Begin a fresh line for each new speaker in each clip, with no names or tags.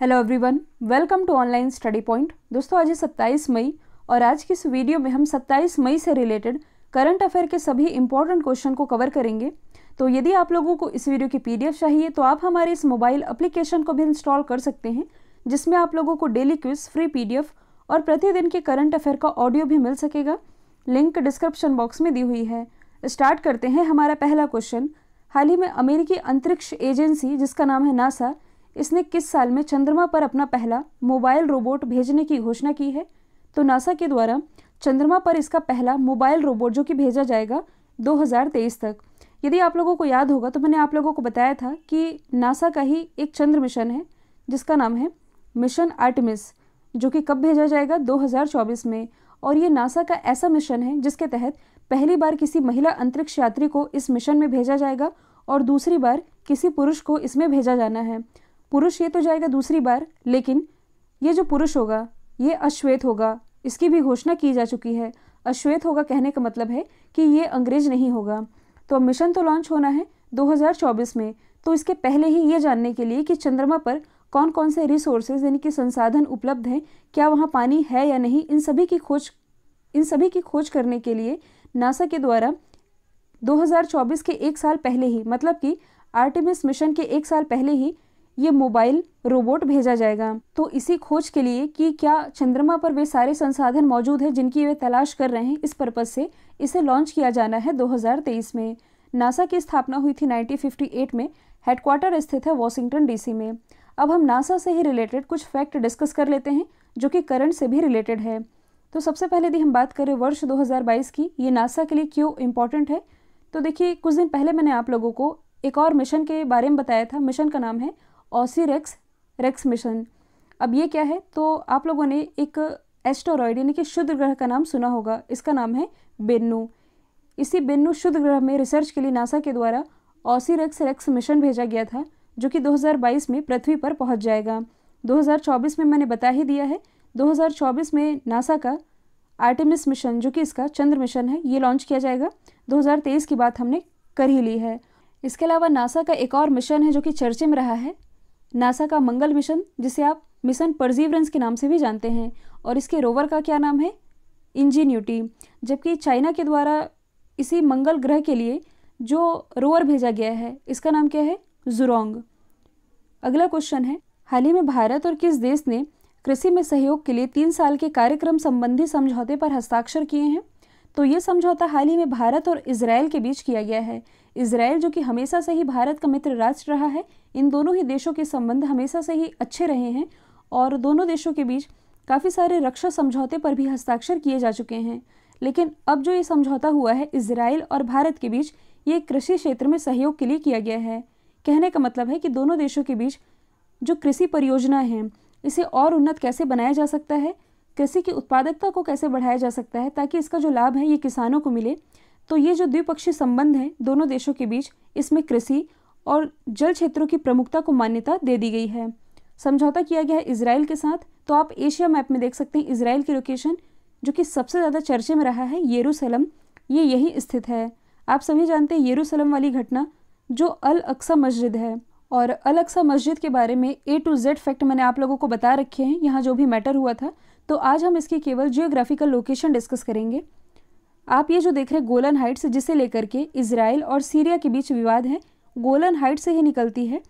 hello everyone welcome to online study point दोस्तों आज है सत्ताईस मई और आज की इस वीडियो में हम सत्ताईस मई से रिलेटेड करंट अफेयर के सभी इंपॉर्टेंट क्वेश्चन को कवर करेंगे तो यदि आप लोगों को इस वीडियो की पीडीएफ चाहिए तो आप हमारे इस मोबाइल एप्लीकेशन को भी इंस्टॉल कर सकते हैं जिसमें आप लोगों को डेली क्विज फ्री पी और प्रतिदिन के करंट अफेयर का ऑडियो भी मिल सकेगा लिंक डिस्क्रिप्शन बॉक्स में दी हुई है स्टार्ट करते हैं हमारा पहला क्वेश्चन हाल ही में अमेरिकी अंतरिक्ष एजेंसी जिसका नाम है नासा इसने किस साल में चंद्रमा पर अपना पहला मोबाइल रोबोट भेजने की घोषणा की है तो नासा के द्वारा चंद्रमा पर इसका पहला मोबाइल रोबोट जो कि भेजा जाएगा 2023 तक यदि आप लोगों को याद होगा तो मैंने आप लोगों को बताया था कि नासा का ही एक चंद्र मिशन है जिसका नाम है मिशन आर्टिमिस जो कि कब भेजा जाएगा 2024 में और ये नासा का ऐसा मिशन है जिसके तहत पहली बार किसी महिला अंतरिक्ष यात्री को इस मिशन में भेजा जाएगा और दूसरी बार किसी पुरुष को इसमें भेजा जाना है पुरुष ये तो जाएगा दूसरी बार लेकिन ये जो पुरुष होगा ये अश्वेत होगा इसकी भी घोषणा की जा चुकी है अश्वेत होगा कहने का मतलब है कि ये अंग्रेज नहीं होगा तो अब मिशन तो लॉन्च होना है 2024 में तो इसके पहले ही ये जानने के लिए कि चंद्रमा पर कौन कौन से रिसोर्सेज यानी कि संसाधन उपलब्ध हैं क्या वहाँ पानी है या नहीं इन सभी की खोज इन सभी की खोज करने के लिए नासा के द्वारा 2024 के एक साल पहले ही मतलब कि आर्टिमिस मिशन के एक साल पहले ही ये मोबाइल रोबोट भेजा जाएगा तो इसी खोज के लिए कि क्या चंद्रमा पर वे सारे संसाधन मौजूद हैं जिनकी वे तलाश कर रहे हैं इस पर्पज़ से इसे लॉन्च किया जाना है 2023 में नासा की स्थापना हुई थी 1958 में हेडक्वार्टर स्थित है वॉशिंगटन डीसी में अब हम नासा से ही रिलेटेड कुछ फैक्ट डिस्कस कर लेते हैं जो कि करंट से भी रिलेटेड है तो सबसे पहले यदि हम बात करें वर्ष 2022 की ये नासा के लिए क्यों इम्पॉर्टेंट है तो देखिए कुछ दिन पहले मैंने आप लोगों को एक और मिशन के बारे में बताया था मिशन का नाम है ओसीरेक्स रेक्स मिशन अब ये क्या है तो आप लोगों ने एक एस्टोरॉयड यानी कि शुद्ध ग्रह का नाम सुना होगा इसका नाम है बेन्नू इसी बेन्नू शुद्ध ग्रह में रिसर्च के लिए नासा के द्वारा ओसीरेक्स रेक्स मिशन भेजा गया था जो कि 2022 में पृथ्वी पर पहुंच जाएगा 2024 में मैंने बता ही दिया है 2024 में नासा का आर्टेमिस मिशन जो कि इसका चंद्र मिशन है ये लॉन्च किया जाएगा 2023 की बात हमने कर ही ली है इसके अलावा नासा का एक और मिशन है जो कि चर्चे में रहा है नासा का मंगल मिशन जिसे आप मिशन परजीवरेंस के नाम से भी जानते हैं और इसके रोवर का क्या नाम है इंजीन्यूटी जबकि चाइना के द्वारा इसी मंगल ग्रह के लिए जो रोवर भेजा गया है इसका नाम क्या है जुरोंग अगला क्वेश्चन है हाल ही में भारत और किस देश ने कृषि में सहयोग के लिए तीन साल के कार्यक्रम संबंधी समझौते पर हस्ताक्षर किए हैं तो ये समझौता हाल ही में भारत और इसराइल के बीच किया गया है इसराइल जो कि हमेशा से ही भारत का मित्र राष्ट्र रहा है इन दोनों ही देशों के संबंध हमेशा से ही अच्छे रहे हैं और दोनों देशों के बीच काफ़ी सारे रक्षा समझौते पर भी हस्ताक्षर किए जा चुके हैं लेकिन अब जो ये समझौता हुआ है इसराइल और भारत के बीच ये कृषि क्षेत्र में सहयोग के लिए किया गया है कहने का मतलब है कि दोनों देशों के बीच जो कृषि परियोजनाएं हैं इसे और उन्नत कैसे बनाया जा सकता है कृषि की उत्पादकता को कैसे बढ़ाया जा सकता है ताकि इसका जो लाभ है ये किसानों को मिले तो ये जो द्विपक्षीय संबंध हैं दोनों देशों के बीच इसमें कृषि और जल क्षेत्रों की प्रमुखता को मान्यता दे दी गई है समझौता किया गया है इसराइल के साथ तो आप एशिया मैप में देख सकते हैं इसराइल की लोकेशन जो कि सबसे ज़्यादा चर्चे में रहा है येरूसलम ये यही स्थित है आप सभी जानते हैं येरूसलम वाली घटना जो अल अक्सा मस्जिद है और अल अक्सा मस्जिद के बारे में ए टू जेड फैक्ट मैंने आप लोगों को बता रखे हैं यहाँ जो भी मैटर हुआ था तो आज हम इसकी केवल जियोग्राफिकल लोकेशन डिस्कस करेंगे आप ये जो देख रहे हैं गोलन हाइट्स जिसे लेकर के इसराइल और सीरिया के बीच विवाद है गोलन हाइट से ही निकलती है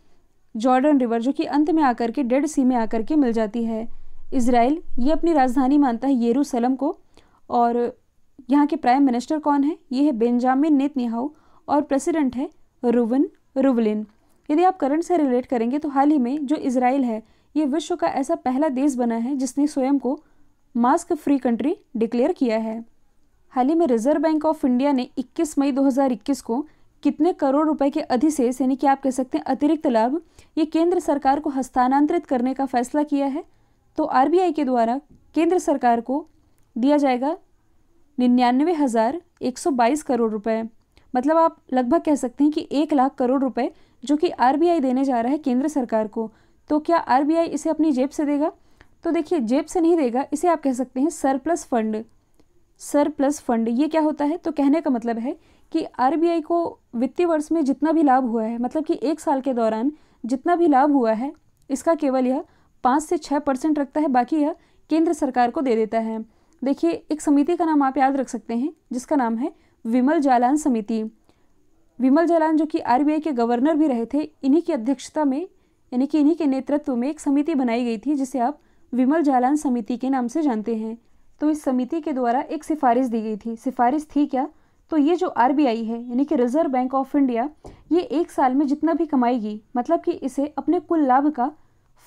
जॉर्डन रिवर जो कि अंत में आकर के डेड सी में आकर के मिल जाती है इसराइल ये अपनी राजधानी मानता है येरूसलम को और यहाँ के प्राइम मिनिस्टर कौन है ये है बेंजामिन नेतन्याहू और प्रेसिडेंट है रुवन रुवलिन यदि आप करंट से रिलेट करेंगे तो हाल ही में जो इसराइल है ये विश्व का ऐसा पहला देश बना है जिसने स्वयं को मास्क फ्री कंट्री डिक्लेयर किया है हाल ही में रिजर्व बैंक ऑफ इंडिया ने 21 मई 2021 को कितने करोड़ रुपए के अधिशेष यानी कि आप कह सकते हैं अतिरिक्त लाभ ये केंद्र सरकार को हस्तानांतरित करने का फैसला किया है तो आरबीआई के द्वारा केंद्र सरकार को दिया जाएगा निन्यानवे हज़ार एक सौ बाईस करोड़ रुपए मतलब आप लगभग कह सकते हैं कि एक लाख करोड़ रुपए जो कि आरबीआई देने जा रहा है केंद्र सरकार को तो क्या आरबीआई इसे अपनी जेब से देगा तो देखिए जेब से नहीं देगा इसे आप कह सकते हैं सरप्लस फंड सरप्लस फंड ये क्या होता है तो कहने का मतलब है कि आरबीआई को वित्तीय वर्ष में जितना भी लाभ हुआ है मतलब कि एक साल के दौरान जितना भी लाभ हुआ है इसका केवल यह पाँच से छः परसेंट रखता है बाकी यह केंद्र सरकार को दे देता है देखिए एक समिति का नाम आप याद रख सकते हैं जिसका नाम है विमल जालान समिति विमल जालान जो कि आर के गवर्नर भी रहे थे इन्हीं की अध्यक्षता में यानी कि इन्हीं के नेतृत्व में एक समिति बनाई गई थी जिसे आप विमल जालान समिति के नाम से जानते हैं तो इस समिति के द्वारा एक सिफारिश दी गई थी सिफारिश थी क्या तो ये जो आर है यानी कि रिजर्व बैंक ऑफ इंडिया ये एक साल में जितना भी कमाएगी मतलब कि इसे अपने कुल लाभ का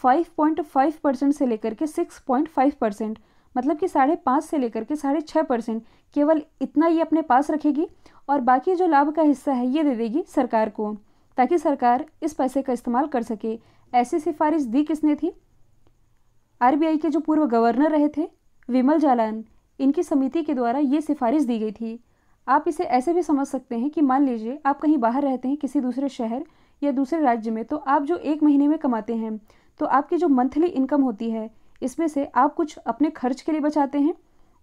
5.5 परसेंट से लेकर के 6.5 परसेंट मतलब कि साढ़े पाँच से लेकर के साढ़े छः परसेंट केवल इतना ये अपने पास रखेगी और बाकी जो लाभ का हिस्सा है ये दे देगी सरकार को ताकि सरकार इस पैसे का इस्तेमाल कर सके ऐसी सिफारिश दी किसने थी आरबीआई के जो पूर्व गवर्नर रहे थे विमल जालान इनकी समिति के द्वारा ये सिफारिश दी गई थी आप इसे ऐसे भी समझ सकते हैं कि मान लीजिए आप कहीं बाहर रहते हैं किसी दूसरे शहर या दूसरे राज्य में तो आप जो एक महीने में कमाते हैं तो आपकी जो मंथली इनकम होती है इसमें से आप कुछ अपने खर्च के लिए बचाते हैं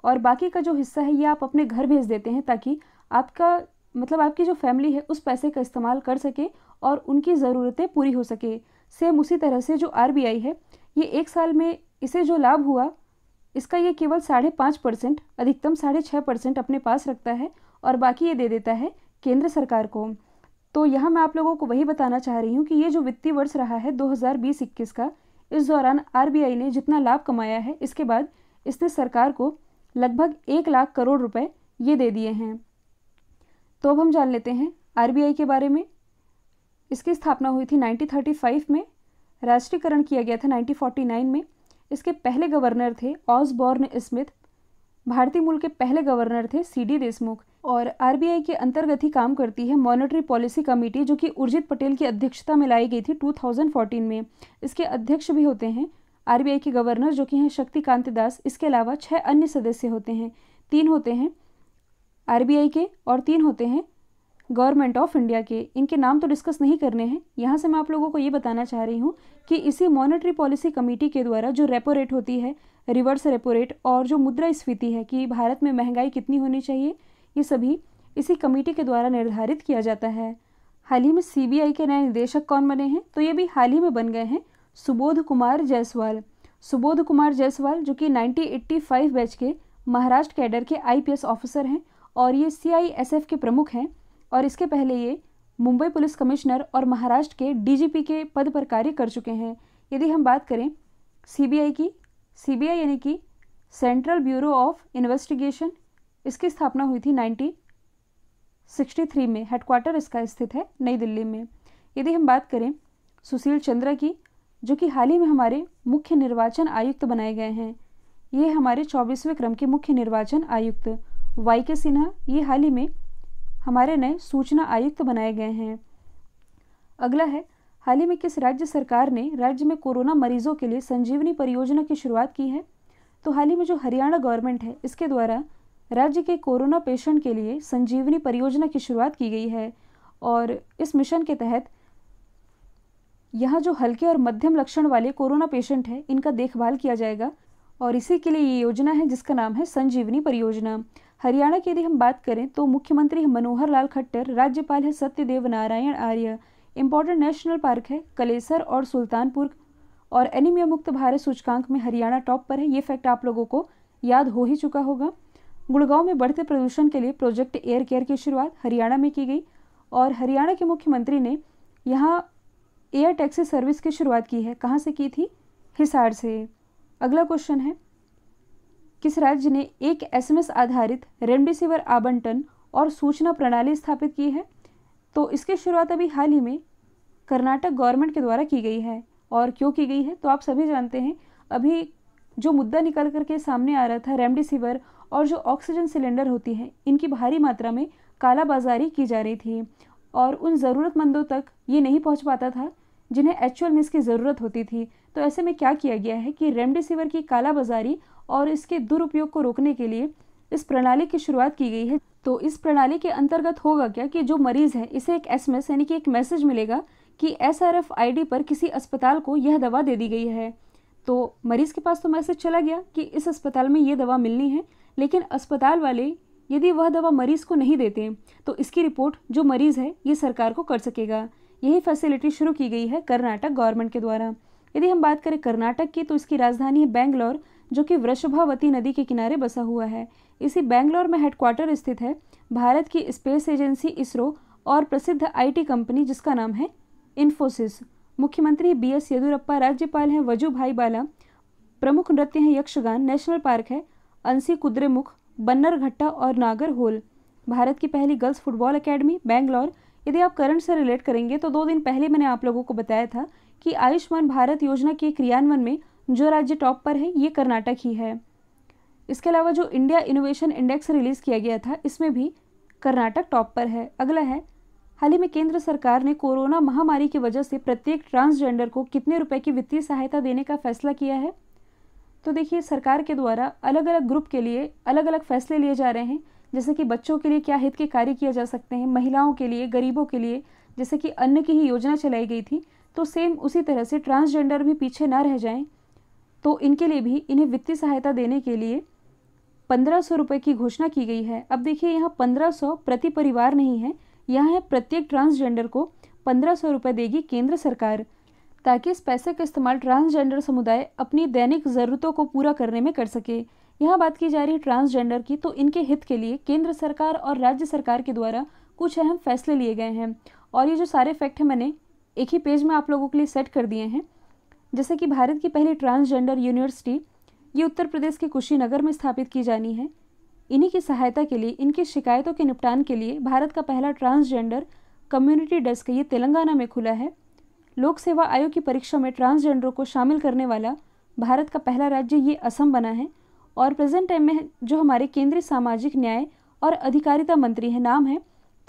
और बाकी का जो हिस्सा है ये आप अपने घर भेज देते हैं ताकि आपका मतलब आपकी जो फैमिली है उस पैसे का इस्तेमाल कर सके और उनकी ज़रूरतें पूरी हो सके सेम उसी तरह से जो आर है ये एक साल में इसे जो लाभ हुआ इसका ये केवल साढ़े पाँच परसेंट अधिकतम साढ़े छः परसेंट अपने पास रखता है और बाकी ये दे देता है केंद्र सरकार को तो यहाँ मैं आप लोगों को वही बताना चाह रही हूँ कि ये जो वित्तीय वर्ष रहा है 2020-21 का इस दौरान आर ने जितना लाभ कमाया है इसके बाद इसने सरकार को लगभग एक लाख करोड़ रुपए ये दे दिए हैं तो अब हम जान लेते हैं आर के बारे में इसकी स्थापना हुई थी 1935 में राष्ट्रीयकरण किया गया था 1949 में इसके पहले गवर्नर थे ऑसबॉर्न स्मिथ भारतीय मूल के पहले गवर्नर थे सी डी देशमुख और आई के अंतर्गत ही काम करती है मॉनेटरी पॉलिसी कमेटी जो कि उर्जित पटेल की अध्यक्षता में लाई गई थी 2014 में इसके अध्यक्ष भी होते हैं आई के गवर्नर जो कि हैं शक्तिकांत दास इसके अलावा छः अन्य सदस्य होते हैं तीन होते हैं आई के और तीन होते हैं गवर्नमेंट ऑफ इंडिया के इनके नाम तो डिस्कस नहीं करने हैं यहाँ से मैं आप लोगों को ये बताना चाह रही हूँ कि इसी मॉनेटरी पॉलिसी कमेटी के द्वारा जो रेपो रेट होती है रिवर्स रेपो रेट और जो मुद्रा स्फीति है कि भारत में महंगाई कितनी होनी चाहिए ये सभी इसी कमेटी के द्वारा निर्धारित किया जाता है हाल ही में सीबीआई के नए निदेशक कौन बने हैं तो ये भी हाल ही में बन गए हैं सुबोध कुमार जायसवाल सुबोध कुमार जायसवाल जो कि 1985 बैच के महाराष्ट्र कैडर के आईपीएस ऑफिसर हैं और ये सीआईएसएफ के प्रमुख हैं और इसके पहले ये मुंबई पुलिस कमिश्नर और महाराष्ट्र के डीजीपी के पद पर कार्य कर चुके हैं यदि हम बात करें सीबीआई की सीबीआई यानी कि सेंट्रल ब्यूरो ऑफ इन्वेस्टिगेशन इसकी स्थापना हुई थी 1963 में हेडक्वार्टर इसका स्थित है नई दिल्ली में यदि हम बात करें सुशील चंद्रा की जो कि हाल ही में हमारे मुख्य निर्वाचन आयुक्त बनाए गए हैं ये हमारे चौबीसवें क्रम के मुख्य निर्वाचन आयुक्त वाई के सिन्हा ये हाल ही में हमारे नए सूचना आयुक्त बनाए गए हैं अगला है हाल ही में किस राज्य सरकार ने राज्य में कोरोना मरीजों के लिए संजीवनी परियोजना की शुरुआत की है तो हाल ही में जो हरियाणा गवर्नमेंट है इसके द्वारा राज्य के कोरोना पेशेंट के लिए संजीवनी परियोजना की शुरुआत की गई है और इस मिशन के तहत यहाँ जो हल्के और मध्यम लक्षण वाले कोरोना पेशेंट हैं इनका देखभाल किया जाएगा और इसी के लिए ये योजना है जिसका नाम है संजीवनी परियोजना हरियाणा की यदि हम बात करें तो मुख्यमंत्री मनोहर लाल खट्टर राज्यपाल है Satyadev Narayan Arya important national park है कलेसर और सुल्तानपुर और एनीमिया मुक्त भारत सूचकांक में हरियाणा टॉप पर है ये फैक्ट आप लोगों को याद हो ही चुका होगा गुड़गांव में बढ़ते प्रदूषण के लिए प्रोजेक्ट एयर केयर की शुरुआत हरियाणा में की गई और हरियाणा के मुख्यमंत्री ने यहाँ एयर टैक्सी सर्विस की शुरुआत की है कहाँ से की थी हिसार से अगला क्वेश्चन है किस राज्य ने एक एसएमएस आधारित रेमडेसिविर आबंटन और सूचना प्रणाली स्थापित की है तो इसकी शुरुआत अभी हाल ही में कर्नाटक गवर्नमेंट के द्वारा की गई है और क्यों की गई है तो आप सभी जानते हैं अभी जो मुद्दा निकल करके सामने आ रहा था रेमडेसिविर और जो ऑक्सीजन सिलेंडर होती हैं इनकी भारी मात्रा में कालाबाजारी की जा रही थी और उन ज़रूरतमंदों तक ये नहीं पहुंच पाता था जिन्हें एक्चुअल में इसकी ज़रूरत होती थी तो ऐसे में क्या किया गया है कि रेमडेसिविर की कालाबाजारी और इसके दुरुपयोग को रोकने के लिए इस प्रणाली की शुरुआत की गई है तो इस प्रणाली के अंतर्गत होगा क्या कि जो मरीज है इसे एक एस यानी कि एक मैसेज मिलेगा कि S R F I D पर किसी अस्पताल को यह दवा दे दी गई है तो मरीज़ के पास तो मैसेज चला गया कि इस अस्पताल में ये दवा मिलनी है लेकिन अस्पताल वाले यदि वह दवा मरीज़ को नहीं देते तो इसकी रिपोर्ट जो मरीज़ है ये सरकार को कर सकेगा यही फैसिलिटी शुरू की गई है कर्नाटक गवर्नमेंट के द्वारा यदि हम बात करें कर्नाटक की तो इसकी राजधानी है बैंगलोर जो कि वृषभावती नदी के किनारे बसा हुआ है इसी बैंगलोर में हेडक्वार्टर स्थित है भारत की स्पेस एजेंसी इसरो और प्रसिद्ध आईटी कंपनी जिसका नाम है इन्फोसिस मुख्यमंत्री बी एस येदुरप्पा राज्यपाल हैं भाई बाला प्रमुख नृत्य हैं यक्षगान नेशनल पार्क है अंसी कुद्रेमुख बन्नर घट्टा और नागर होल भारत की पहली गर्ल्स फुटबॉल अकेडमी बैंगलोर यदि आप करंट से रिलेट करेंगे तो दो दिन पहले मैंने आप लोगों को बताया था कि आयुष्मान भारत योजना के क्रियान्वयन में जो राज्य टॉप पर है ये कर्नाटक ही है इसके अलावा जो इंडिया इनोवेशन इंडेक्स रिलीज़ किया गया था इसमें भी कर्नाटक टॉप पर है अगला है हाल ही में केंद्र सरकार ने कोरोना महामारी की वजह से प्रत्येक ट्रांसजेंडर को कितने रुपए की वित्तीय सहायता देने का फैसला किया है तो देखिए सरकार के द्वारा अलग अलग ग्रुप के लिए अलग अलग फैसले लिए जा रहे हैं जैसे कि बच्चों के लिए क्या हित के कार्य किए जा सकते हैं महिलाओं के लिए गरीबों के लिए जैसे कि अन्न की ही योजना चलाई गई थी तो सेम उसी तरह से ट्रांसजेंडर भी पीछे ना रह जाएं तो इनके लिए भी इन्हें वित्तीय सहायता देने के लिए पंद्रह सौ रुपये की घोषणा की गई है अब देखिए यहाँ पंद्रह सौ प्रति परिवार नहीं है यहाँ है प्रत्येक ट्रांसजेंडर को पंद्रह सौ रुपये देगी केंद्र सरकार ताकि इस पैसे का इस्तेमाल ट्रांसजेंडर समुदाय अपनी दैनिक ज़रूरतों को पूरा करने में कर सके यहाँ बात की जा रही है ट्रांसजेंडर की तो इनके हित के लिए केंद्र सरकार और राज्य सरकार के द्वारा कुछ अहम फैसले लिए गए हैं और ये जो सारे फैक्ट हैं मैंने एक ही पेज में आप लोगों के लिए सेट कर दिए हैं जैसे कि भारत की पहली ट्रांसजेंडर यूनिवर्सिटी ये उत्तर प्रदेश के कुशीनगर में स्थापित की जानी है इन्हीं की सहायता के लिए इनकी शिकायतों के निपटान के लिए भारत का पहला ट्रांसजेंडर कम्युनिटी डेस्क ये तेलंगाना में खुला है लोक सेवा आयोग की परीक्षा में ट्रांसजेंडरों को शामिल करने वाला भारत का पहला राज्य ये असम बना है और प्रेजेंट टाइम में जो हमारे केंद्रीय सामाजिक न्याय और अधिकारिता मंत्री हैं नाम है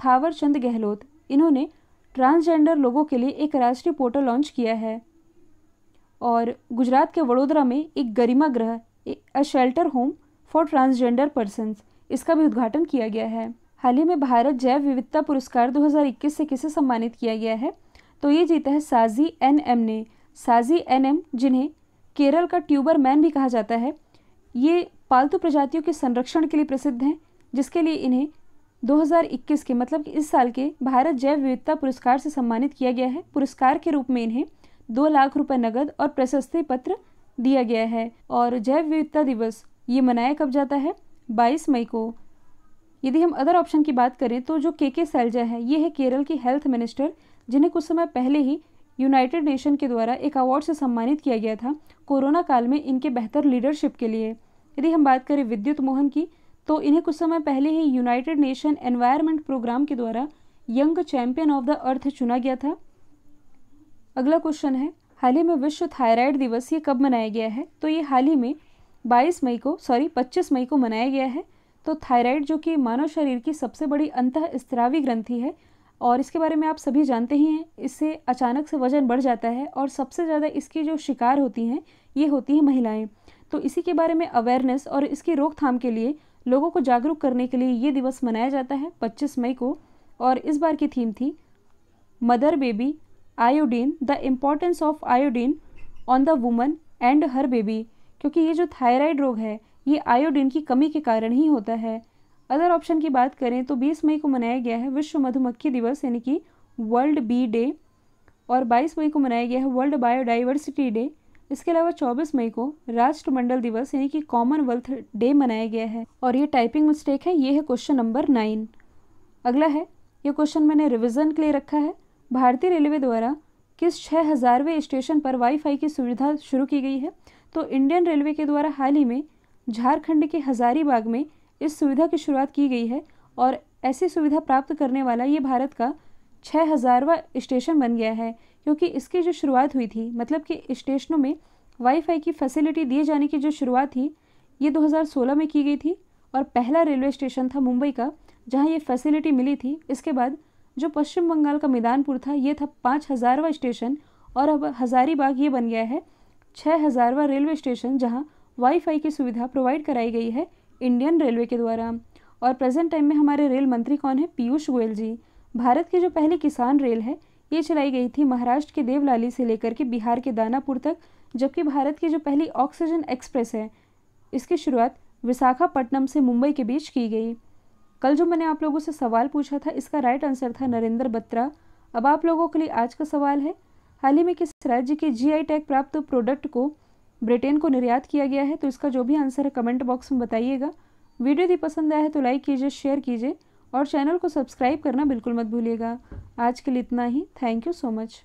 थावर चंद गहलोत इन्होंने ट्रांसजेंडर लोगों के लिए एक राष्ट्रीय पोर्टल लॉन्च किया है और गुजरात के वडोदरा में एक Garima Greh a shelter home for transgender person इसका भी उद्घाटन किया गया है हाल ही में भारत जैव विविधता पुरस्कार 2021 से किसे सम्मानित किया गया है तो ये जीता है साजी एन एम ने साजी एन एम जिन्हें केरल का ट्यूबर मैन भी कहा जाता है ये पालतू प्रजातियों के संरक्षण के लिए प्रसिद्ध हैं जिसके लिए इन्हें 2021 के मतलब इस साल के भारत जैव विविधता पुरस्कार से सम्मानित किया गया है पुरस्कार के रूप में इन्हें दो लाख रुपए नगद और प्रशस्ति पत्र दिया गया है और जैव विविधता दिवस ये मनाया कब जाता है 22 मई को यदि हम अदर ऑप्शन की बात करें तो जो के के सैलजा है ये है केरल की हेल्थ मिनिस्टर जिन्हें कुछ समय पहले ही यूनाइटेड नेशन के द्वारा एक अवार्ड से सम्मानित किया गया था कोरोना काल में इनके बेहतर लीडरशिप के लिए यदि हम बात करें विद्युत मोहन की तो इन्हें कुछ समय पहले ही यूनाइटेड नेशन एनवायरमेंट प्रोग्राम के द्वारा young champion of the earth चुना गया था अगला क्वेश्चन है हाल ही में विश्व थायराइड दिवस ये कब मनाया गया है तो ये हाल ही में 22 मई को सॉरी 25 मई को मनाया गया है तो थायराइड जो कि मानव शरीर की सबसे बड़ी अंतः स्त्रावी ग्रंथि है और इसके बारे में आप सभी जानते ही हैं इससे अचानक से वजन बढ़ जाता है और सबसे ज़्यादा इसकी जो शिकार होती हैं ये होती हैं महिलाएं तो इसी के बारे में अवेयरनेस और इसकी रोकथाम के लिए लोगों को जागरूक करने के लिए ये दिवस मनाया जाता है 25 मई को और इस बार की थीम थी mother baby iodine the importance of iodine on the woman and her baby क्योंकि ये जो थायराइड रोग है ये आयोडीन की कमी के कारण ही होता है अदर ऑप्शन की बात करें तो 20 मई को मनाया गया है विश्व मधुमक्खी दिवस यानी कि वर्ल्ड बी डे और 22 मई को मनाया गया है वर्ल्ड बायोडाइवर्सिटी डे इसके अलावा 24 मई को राष्ट्रमंडल दिवस यानी कि कॉमनवेल्थ डे मनाया गया है और ये टाइपिंग मिस्टेक है ये है क्वेश्चन नंबर नाइन अगला है ये क्वेश्चन मैंने रिविजन के लिए रखा है भारतीय रेलवे द्वारा किस छः हज़ारवें स्टेशन पर वाईफाई की सुविधा शुरू की गई है तो इंडियन रेलवे के द्वारा हाल ही में झारखंड के हज़ारीबाग में इस सुविधा की शुरुआत की गई है और ऐसी सुविधा प्राप्त करने वाला ये भारत का छः हज़ारवा स्टेशन बन गया है क्योंकि इसकी जो शुरुआत हुई थी मतलब कि स्टेशनों में वाईफाई की फैसिलिटी दिए जाने की जो शुरुआत थी ये 2016 में की गई थी और पहला रेलवे स्टेशन था मुंबई का जहाँ ये फैसिलिटी मिली थी इसके बाद जो पश्चिम बंगाल का मैदानपुर था ये था पाँच हज़ारवा स्टेशन और अब हज़ारीबाग ये बन गया है छः हज़ारवा रेलवे स्टेशन जहाँ वाईफाई की सुविधा प्रोवाइड कराई गई है इंडियन रेलवे के द्वारा और प्रेजेंट टाइम में हमारे रेल मंत्री कौन है पीयूष गोयल जी भारत की जो पहली किसान रेल है ये चलाई गई थी महाराष्ट्र के देवलाली से लेकर के बिहार के दानापुर तक जबकि भारत की जो पहली ऑक्सीजन एक्सप्रेस है इसकी शुरुआत विशाखापट्टनम से मुंबई के बीच की गई कल जो मैंने आप लोगों से सवाल पूछा था इसका राइट आंसर था नरेंद्र बत्रा अब आप लोगों के लिए आज का सवाल है हाल ही में किस राज्य के आई टैग प्राप्त प्रोडक्ट को ब्रिटेन को निर्यात किया गया है तो इसका जो भी आंसर है कमेंट बॉक्स में बताइएगा वीडियो यदि पसंद आया है तो लाइक कीजिए शेयर कीजिए और चैनल को सब्सक्राइब करना बिल्कुल मत भूलिएगा आज के लिए इतना ही थैंक यू सो मच